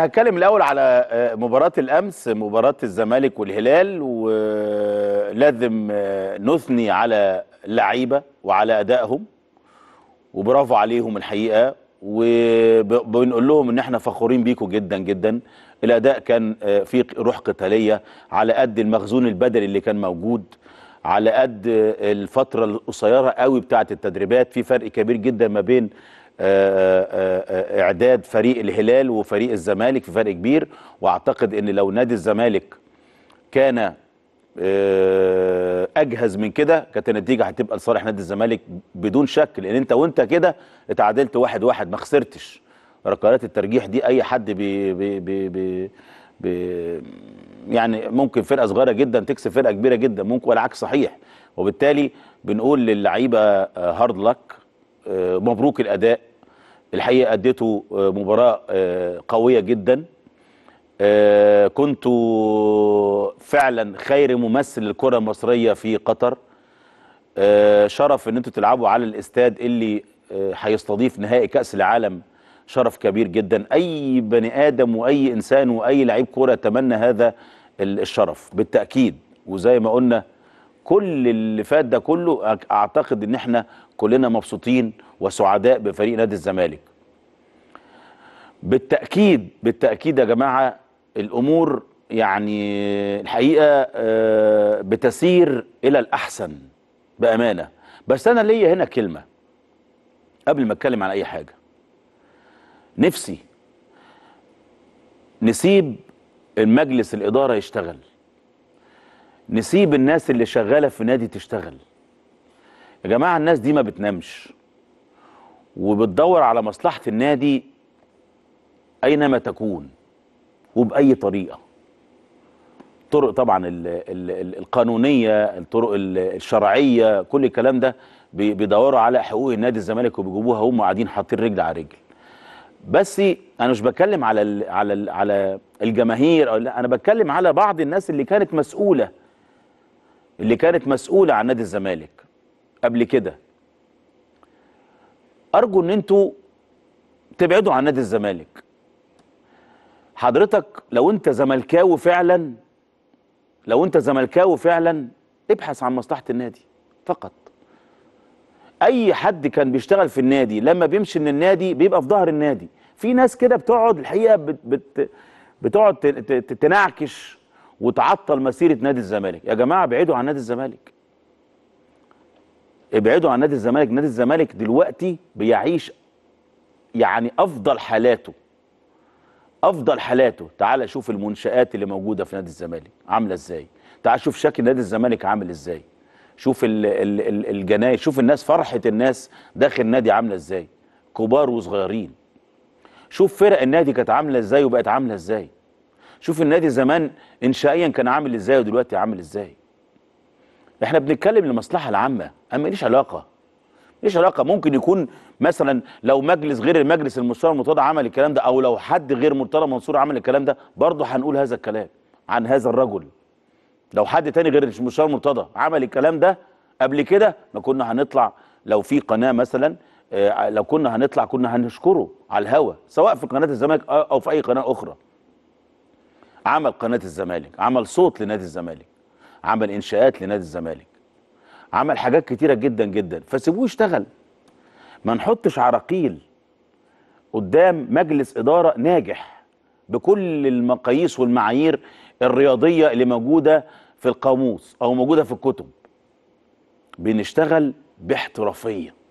هتكلم الاول على آه، مباراه الامس مباراه الزمالك والهلال ولازم آه، نثني على اللعيبه وعلى ادائهم وبرافو عليهم الحقيقه وبنقول لهم ان احنا فخورين بيكم جدا جدا الاداء كان آه، فيه روح قتاليه على قد المخزون البدني اللي كان موجود على قد الفتره القصيره قوي بتاعه التدريبات في فرق كبير جدا ما بين آه، آه، آه، اعداد فريق الهلال وفريق الزمالك في فرق كبير واعتقد ان لو نادي الزمالك كان اجهز من كده كانت النتيجه هتبقى لصالح نادي الزمالك بدون شك لان انت وانت كده اتعادلت واحد واحد ما خسرتش ركلات الترجيح دي اي حد بي بي بي بي بي يعني ممكن فرقه صغيره جدا تكسب فرقه كبيره جدا ممكن والعكس صحيح وبالتالي بنقول للعيبه هارد لك آه، مبروك الاداء الحقيقه اديتوا آه، مباراه آه، قويه جدا كنتوا فعلا خير ممثل للكره المصريه في قطر شرف ان انتوا تلعبوا على الاستاد اللي هيستضيف نهائي كاس العالم شرف كبير جدا اي بني ادم واي انسان واي لعيب كوره يتمنى هذا الشرف بالتاكيد وزي ما قلنا كل اللي فات ده كله اعتقد ان احنا كلنا مبسوطين وسعداء بفريق نادي الزمالك بالتاكيد بالتاكيد يا جماعه الامور يعني الحقيقه آه، بتسير الى الاحسن بامانه بس انا ليا هنا كلمه قبل ما اتكلم عن اي حاجه نفسي نسيب المجلس الاداره يشتغل نسيب الناس اللي شغاله في نادي تشتغل يا جماعه الناس دي ما بتنامش وبتدور على مصلحه النادي اينما تكون وباي طريقه الطرق طبعا الـ الـ القانونيه الطرق الشرعيه كل الكلام ده بيدوروا على حقوق النادي الزمالك وبيجيبوها هم قاعدين حاطين رجل على رجل بس انا مش بتكلم على الـ على الـ على الجماهير او لا انا بتكلم على بعض الناس اللي كانت مسؤوله اللي كانت مسؤولة عن نادي الزمالك قبل كده أرجو أن أنتوا تبعدوا عن نادي الزمالك حضرتك لو أنت زملكاوي فعلا لو أنت زملكاوي فعلا ابحث عن مصلحة النادي فقط أي حد كان بيشتغل في النادي لما بيمشي من النادي بيبقى في ظهر النادي في ناس كده بتقعد الحقيقة بت بت بتقعد تنعكش وتعطل مسيره نادي الزمالك يا جماعه ابعدوا عن نادي الزمالك ابعدوا عن نادي الزمالك نادي الزمالك دلوقتي بيعيش يعني افضل حالاته افضل حالاته تعال شوف المنشات اللي موجوده في نادي الزمالك عامله ازاي تعال شوف شكل نادي الزمالك عامل ازاي شوف الجناية شوف الناس فرحه الناس داخل النادي عامله ازاي كبار وصغيرين شوف فرق النادي كانت عامله ازاي وبقت عامله ازاي شوف النادي زمان انشائيا كان عامل ازاي ودلوقتي عامل ازاي احنا بنتكلم للمصلحه العامه اما ليش علاقه ليش علاقه ممكن يكون مثلا لو مجلس غير المجلس المستشار المرتضى عمل الكلام ده او لو حد غير مرتضى منصور عمل الكلام ده برضه هنقول هذا الكلام عن هذا الرجل لو حد تاني غير المستشار مرتضى عمل الكلام ده قبل كده ما كنا هنطلع لو في قناه مثلا آه، لو كنا هنطلع كنا هنشكره على الهوا سواء في قناه الزمالك او في اي قناه اخرى عمل قناة الزمالك عمل صوت لنادي الزمالك عمل إنشاءات لنادي الزمالك عمل حاجات كتيرة جدا جدا فسيبوه يشتغل ما نحطش عراقيل قدام مجلس إدارة ناجح بكل المقاييس والمعايير الرياضية اللي موجودة في القاموس أو موجودة في الكتب بنشتغل باحترافيه